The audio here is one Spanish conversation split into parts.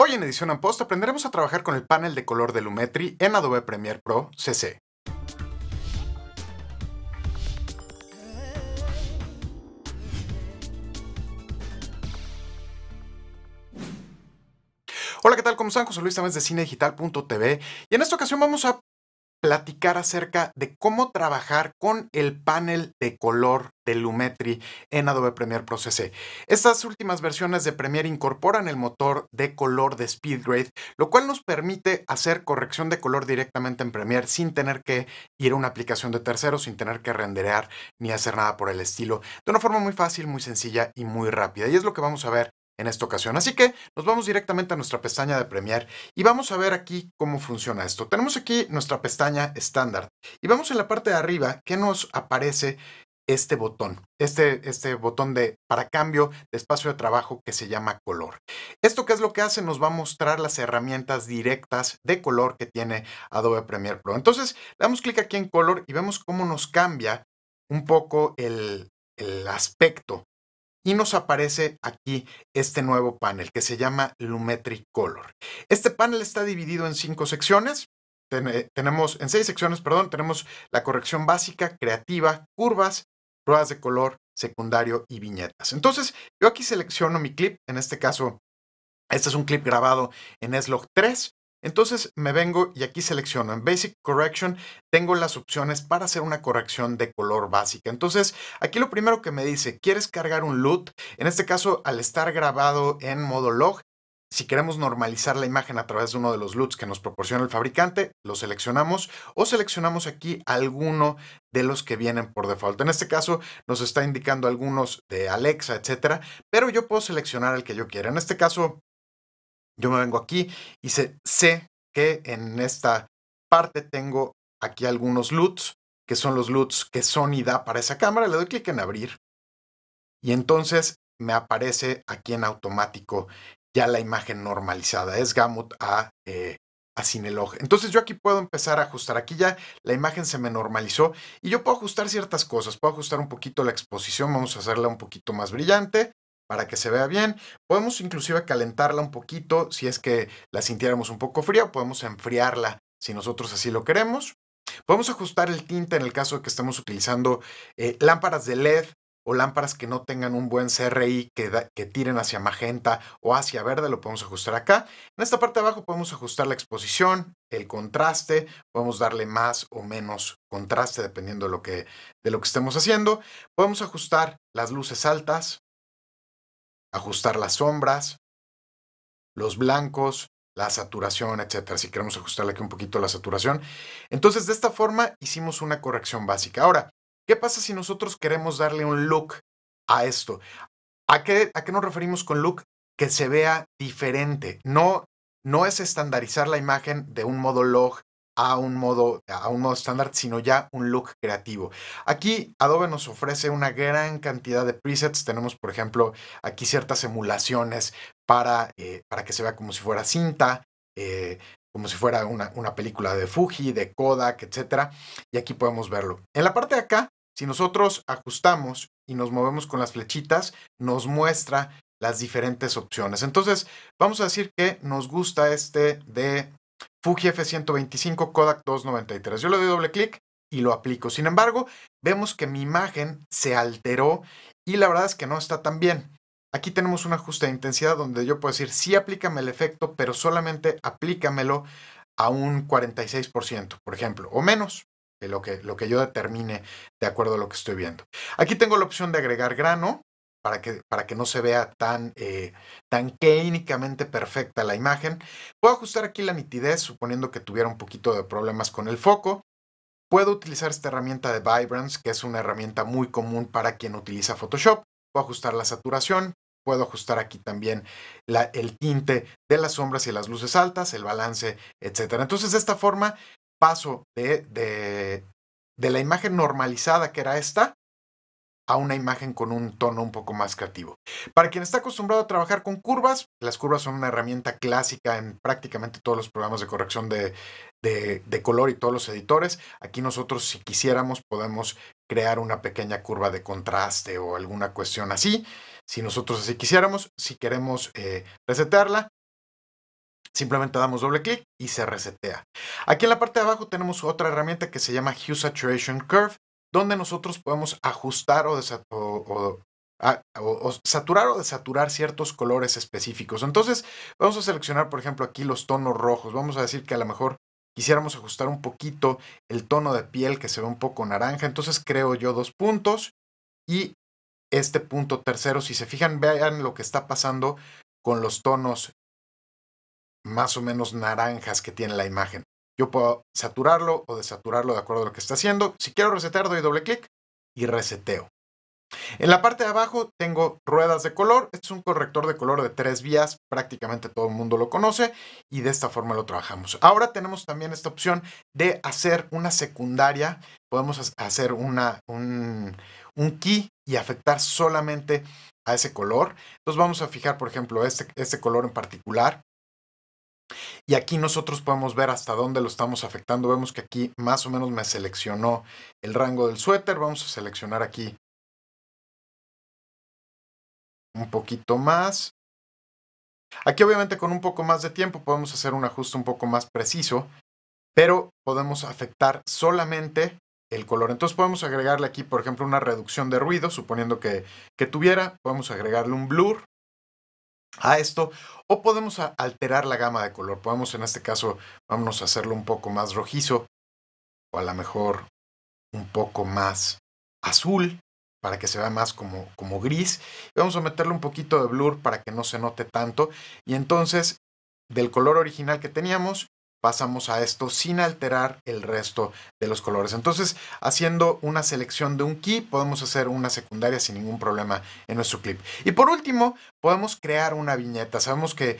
Hoy en Edición Post aprenderemos a trabajar con el panel de color de Lumetri en Adobe Premiere Pro CC. Hola, ¿qué tal? ¿Cómo están? José Luis Tamés de Cine y en esta ocasión vamos a platicar acerca de cómo trabajar con el panel de color de Lumetri en Adobe Premiere Pro CC. Estas últimas versiones de Premiere incorporan el motor de color de SpeedGrade, lo cual nos permite hacer corrección de color directamente en Premiere sin tener que ir a una aplicación de terceros, sin tener que renderear ni hacer nada por el estilo, de una forma muy fácil, muy sencilla y muy rápida. Y es lo que vamos a ver en esta ocasión. Así que nos vamos directamente a nuestra pestaña de Premiere y vamos a ver aquí cómo funciona esto. Tenemos aquí nuestra pestaña estándar y vamos en la parte de arriba que nos aparece este botón, este, este botón de para cambio de espacio de trabajo que se llama color. Esto que es lo que hace nos va a mostrar las herramientas directas de color que tiene Adobe Premiere Pro. Entonces damos clic aquí en color y vemos cómo nos cambia un poco el, el aspecto y nos aparece aquí este nuevo panel que se llama Lumetri Color. Este panel está dividido en cinco secciones. tenemos en seis secciones, perdón, tenemos la corrección básica, creativa, curvas, pruebas de color, secundario y viñetas. Entonces, yo aquí selecciono mi clip, en este caso, este es un clip grabado en Slog 3 entonces me vengo y aquí selecciono. En Basic Correction tengo las opciones para hacer una corrección de color básica. Entonces aquí lo primero que me dice, ¿quieres cargar un LUT? En este caso, al estar grabado en modo log, si queremos normalizar la imagen a través de uno de los LUTs que nos proporciona el fabricante, lo seleccionamos o seleccionamos aquí alguno de los que vienen por default. En este caso nos está indicando algunos de Alexa, etcétera, pero yo puedo seleccionar el que yo quiera. En este caso yo me vengo aquí y sé, que en esta parte tengo aquí algunos LUTs, que son los LUTs que Sony da para esa cámara, le doy clic en abrir y entonces me aparece aquí en automático ya la imagen normalizada, es Gamut a, sin eh, a Cinelog. Entonces yo aquí puedo empezar a ajustar, aquí ya la imagen se me normalizó y yo puedo ajustar ciertas cosas, puedo ajustar un poquito la exposición, vamos a hacerla un poquito más brillante, para que se vea bien. Podemos inclusive calentarla un poquito si es que la sintiéramos un poco fría, podemos enfriarla si nosotros así lo queremos. Podemos ajustar el tinte en el caso de que estemos utilizando eh, lámparas de LED o lámparas que no tengan un buen CRI que, que, tiren hacia magenta o hacia verde, lo podemos ajustar acá. En esta parte de abajo podemos ajustar la exposición, el contraste, podemos darle más o menos contraste dependiendo lo que, de lo que estemos haciendo. Podemos ajustar las luces altas, ajustar las sombras, los blancos, la saturación, etcétera. Si queremos ajustarle aquí un poquito la saturación. Entonces, de esta forma hicimos una corrección básica. Ahora, ¿qué pasa si nosotros queremos darle un look a esto? ¿A qué, nos referimos con look? Que se vea diferente. No, no es estandarizar la imagen de un modo log a un modo a un modo estándar, sino ya un look creativo. Aquí Adobe nos ofrece una gran cantidad de presets. Tenemos, por ejemplo, aquí ciertas emulaciones para, eh, para que se vea como si fuera cinta, eh, como si fuera una, una película de Fuji, de Kodak, etc. Y aquí podemos verlo. En la parte de acá, si nosotros ajustamos y nos movemos con las flechitas, nos muestra las diferentes opciones. Entonces, vamos a decir que nos gusta este de Fuji F125 Kodak 293. Yo le doy doble clic y lo aplico. Sin embargo, vemos que mi imagen se alteró y la verdad es que no está tan bien. Aquí tenemos un ajuste de intensidad donde yo puedo decir, sí, aplícame el efecto, pero solamente aplícamelo a un 46%, por ejemplo, o menos, de lo que, lo que yo determine de acuerdo a lo que estoy viendo. Aquí tengo la opción de agregar grano, para que, para que no se vea tan, eh, tan clínicamente perfecta la imagen. Puedo ajustar aquí la nitidez, suponiendo que tuviera un poquito de problemas con el foco. Puedo utilizar esta herramienta de Vibrance, que es una herramienta muy común para quien utiliza Photoshop. Puedo ajustar la saturación, puedo ajustar aquí también la, el tinte de las sombras y las luces altas, el balance, etc. Entonces, de esta forma paso de la imagen normalizada que era esta a una imagen con un tono un poco más creativo. Para quien está acostumbrado a trabajar con curvas, las curvas son una herramienta clásica en prácticamente todos los programas de corrección de, color y todos los editores. Aquí nosotros si quisiéramos podemos crear una pequeña curva de contraste o alguna cuestión así. Si nosotros así quisiéramos, si queremos eh, resetearla, Simplemente damos doble clic y se resetea. Aquí en la parte de abajo tenemos otra herramienta que se llama Hue Saturation Curve donde nosotros podemos ajustar o, saturar o desaturar ciertos colores específicos. Entonces, vamos a seleccionar, por ejemplo, aquí los tonos rojos. Vamos a decir que a lo mejor quisiéramos ajustar un poquito el tono de piel que se ve un poco naranja. Entonces, creo yo dos puntos y este punto tercero. Si se fijan, vean lo que está pasando con los tonos más o menos naranjas que tiene la imagen. Yo puedo saturarlo o desaturarlo de acuerdo a lo que está haciendo. Si quiero resetear, doy doble clic y reseteo. En la parte de abajo tengo ruedas de color. Este es un corrector de color de tres vías, prácticamente todo el mundo lo conoce y de esta forma lo trabajamos. Ahora tenemos también esta opción de hacer una secundaria. Podemos hacer una, un, key y afectar solamente a ese color. Entonces vamos a fijar, por ejemplo, este, este color en particular y aquí nosotros podemos ver hasta dónde lo estamos afectando. Vemos que aquí más o menos me seleccionó el rango del suéter. Vamos a seleccionar aquí un poquito más. Aquí obviamente con un poco más de tiempo podemos hacer un ajuste un poco más preciso, pero podemos afectar solamente el color. Entonces podemos agregarle aquí, por ejemplo, una reducción de ruido, suponiendo que, que tuviera. Podemos agregarle un blur a esto o podemos alterar la gama de color. Podemos en este caso, vamos a hacerlo un poco más rojizo o a lo mejor un poco más azul para que se vea más como, como gris. vamos a meterle un poquito de blur para que no se note tanto. Y entonces, del color original que teníamos, pasamos a esto sin alterar el resto de los colores. Entonces, haciendo una selección de un key, podemos hacer una secundaria sin ningún problema en nuestro clip. Y por último, podemos crear una viñeta. Sabemos que,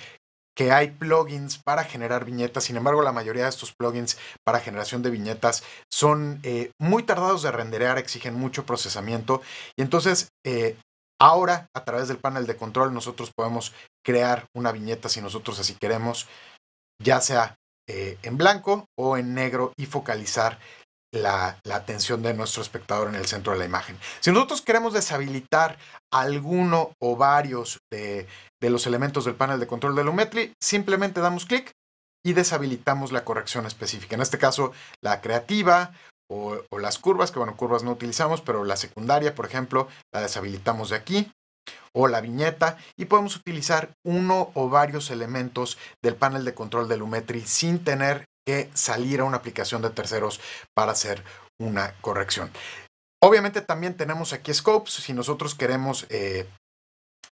hay plugins para generar viñetas, sin embargo la mayoría de estos plugins para generación de viñetas son eh, muy tardados de renderear, exigen mucho procesamiento y entonces eh, ahora a través del panel de control nosotros podemos crear una viñeta si nosotros así queremos, ya sea eh, en blanco o en negro y focalizar la, atención de nuestro espectador en el centro de la imagen. Si nosotros queremos deshabilitar alguno o varios de, los elementos del panel de control de Lumetri, simplemente damos clic y deshabilitamos la corrección específica. En este caso, la creativa o, o, las curvas, que bueno, curvas no utilizamos, pero la secundaria, por ejemplo, la deshabilitamos de aquí o la viñeta y podemos utilizar uno o varios elementos del panel de control de Lumetri sin tener que salir a una aplicación de terceros para hacer una corrección. Obviamente también tenemos aquí scopes, si nosotros queremos eh,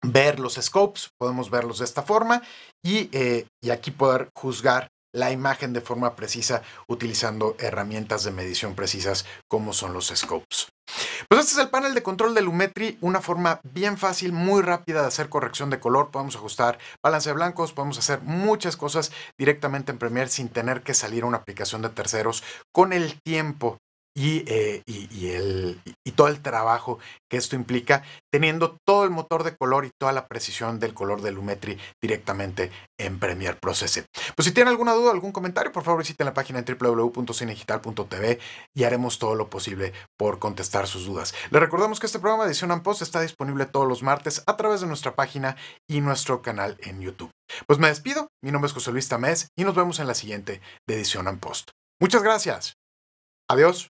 ver los scopes, podemos verlos de esta forma y eh, aquí poder juzgar la imagen de forma precisa utilizando herramientas de medición precisas como son los scopes. Pues este es el panel de control de Lumetri, una forma bien fácil, muy rápida de hacer corrección de color. Podemos ajustar balance de blancos, podemos hacer muchas cosas directamente en Premiere sin tener que salir a una aplicación de terceros. Con el tiempo eh, y, todo el trabajo que esto implica, teniendo todo el motor de color y toda la precisión del color de Lumetri directamente en Premiere Pro Pues si tienen alguna duda, algún comentario, por favor visiten la página www.cinegital.tv y haremos todo lo posible por contestar sus dudas. Les recordamos que este programa de Edición Ampost Post está disponible todos los martes a través de nuestra página y nuestro canal en YouTube. Pues me despido, mi nombre es José Luis Tamés y nos vemos en la siguiente de Edición Ampost Post. Muchas gracias. Adiós.